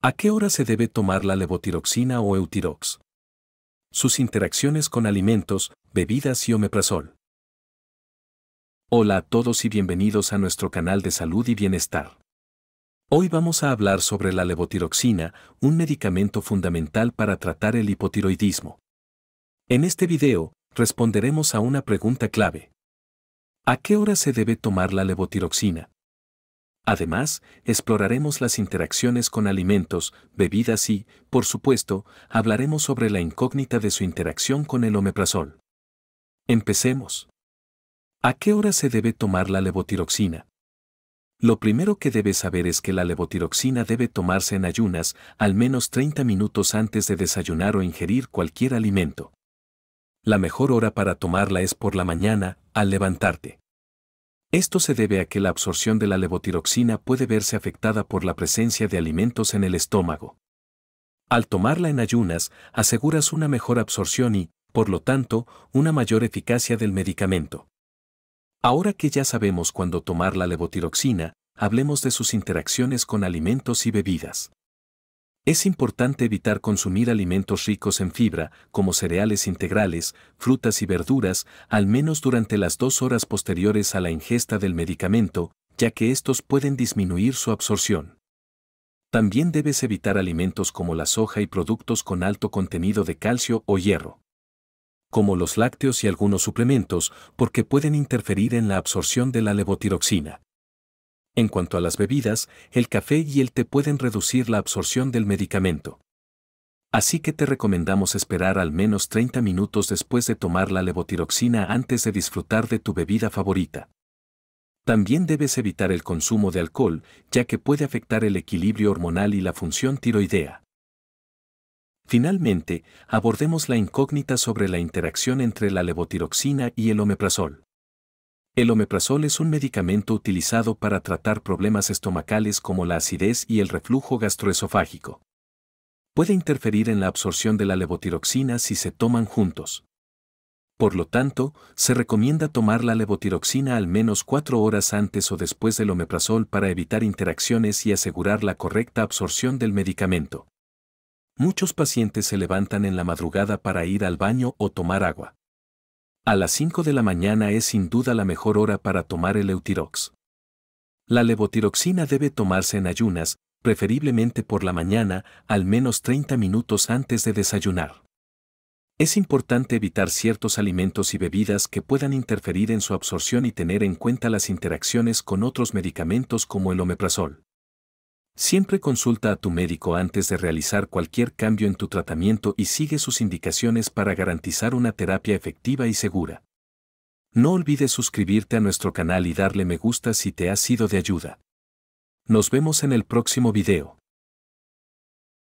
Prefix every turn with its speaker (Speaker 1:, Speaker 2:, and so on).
Speaker 1: ¿A qué hora se debe tomar la levotiroxina o eutirox? Sus interacciones con alimentos, bebidas y omeprazol. Hola a todos y bienvenidos a nuestro canal de salud y bienestar. Hoy vamos a hablar sobre la levotiroxina, un medicamento fundamental para tratar el hipotiroidismo. En este video, responderemos a una pregunta clave. ¿A qué hora se debe tomar la levotiroxina? Además, exploraremos las interacciones con alimentos, bebidas y, por supuesto, hablaremos sobre la incógnita de su interacción con el omeprazol. Empecemos. ¿A qué hora se debe tomar la levotiroxina? Lo primero que debes saber es que la levotiroxina debe tomarse en ayunas al menos 30 minutos antes de desayunar o ingerir cualquier alimento. La mejor hora para tomarla es por la mañana, al levantarte. Esto se debe a que la absorción de la levotiroxina puede verse afectada por la presencia de alimentos en el estómago. Al tomarla en ayunas, aseguras una mejor absorción y, por lo tanto, una mayor eficacia del medicamento. Ahora que ya sabemos cuándo tomar la levotiroxina, hablemos de sus interacciones con alimentos y bebidas. Es importante evitar consumir alimentos ricos en fibra, como cereales integrales, frutas y verduras, al menos durante las dos horas posteriores a la ingesta del medicamento, ya que estos pueden disminuir su absorción. También debes evitar alimentos como la soja y productos con alto contenido de calcio o hierro, como los lácteos y algunos suplementos, porque pueden interferir en la absorción de la levotiroxina. En cuanto a las bebidas, el café y el té pueden reducir la absorción del medicamento. Así que te recomendamos esperar al menos 30 minutos después de tomar la levotiroxina antes de disfrutar de tu bebida favorita. También debes evitar el consumo de alcohol, ya que puede afectar el equilibrio hormonal y la función tiroidea. Finalmente, abordemos la incógnita sobre la interacción entre la levotiroxina y el omeprazol. El omeprazol es un medicamento utilizado para tratar problemas estomacales como la acidez y el reflujo gastroesofágico. Puede interferir en la absorción de la levotiroxina si se toman juntos. Por lo tanto, se recomienda tomar la levotiroxina al menos cuatro horas antes o después del omeprazol para evitar interacciones y asegurar la correcta absorción del medicamento. Muchos pacientes se levantan en la madrugada para ir al baño o tomar agua. A las 5 de la mañana es sin duda la mejor hora para tomar el Eutirox. La levotiroxina debe tomarse en ayunas, preferiblemente por la mañana, al menos 30 minutos antes de desayunar. Es importante evitar ciertos alimentos y bebidas que puedan interferir en su absorción y tener en cuenta las interacciones con otros medicamentos como el omeprazol. Siempre consulta a tu médico antes de realizar cualquier cambio en tu tratamiento y sigue sus indicaciones para garantizar una terapia efectiva y segura. No olvides suscribirte a nuestro canal y darle me gusta si te ha sido de ayuda. Nos vemos en el próximo video.